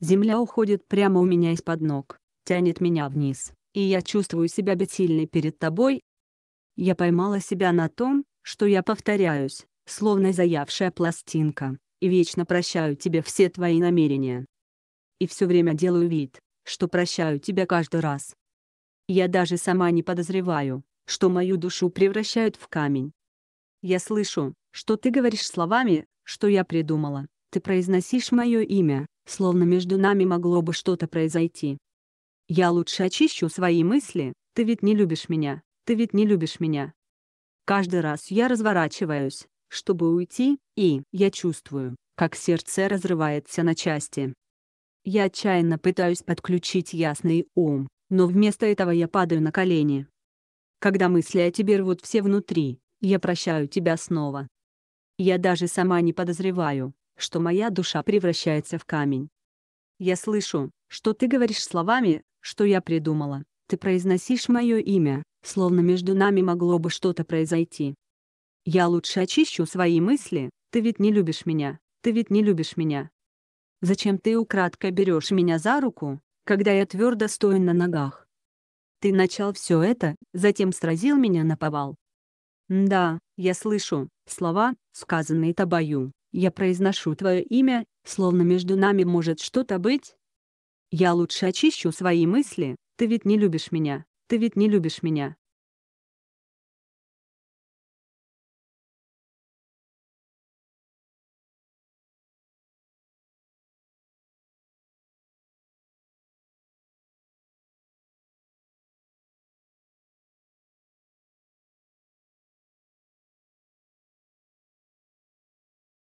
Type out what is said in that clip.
Земля уходит прямо у меня из-под ног, тянет меня вниз, и я чувствую себя бессильной перед тобой. Я поймала себя на том, что я повторяюсь, словно заявшая пластинка, и вечно прощаю тебе все твои намерения. И все время делаю вид, что прощаю тебя каждый раз. Я даже сама не подозреваю, что мою душу превращают в камень. Я слышу, что ты говоришь словами, что я придумала, ты произносишь мое имя, словно между нами могло бы что-то произойти. Я лучше очищу свои мысли, ты ведь не любишь меня, ты ведь не любишь меня. Каждый раз я разворачиваюсь, чтобы уйти, и я чувствую, как сердце разрывается на части. Я отчаянно пытаюсь подключить ясный ум, но вместо этого я падаю на колени. Когда мысли о тебе рвут все внутри, я прощаю тебя снова. Я даже сама не подозреваю, что моя душа превращается в камень. Я слышу, что ты говоришь словами, что я придумала. Ты произносишь мое имя, словно между нами могло бы что-то произойти. Я лучше очищу свои мысли, ты ведь не любишь меня, ты ведь не любишь меня. Зачем ты украдкой берешь меня за руку, когда я твердо стою на ногах? Ты начал все это, затем сразил меня на повал. Да, я слышу слова, сказанные тобою. Я произношу твое имя, словно между нами может что-то быть. Я лучше очищу свои мысли. Ты ведь не любишь меня. Ты ведь не любишь меня.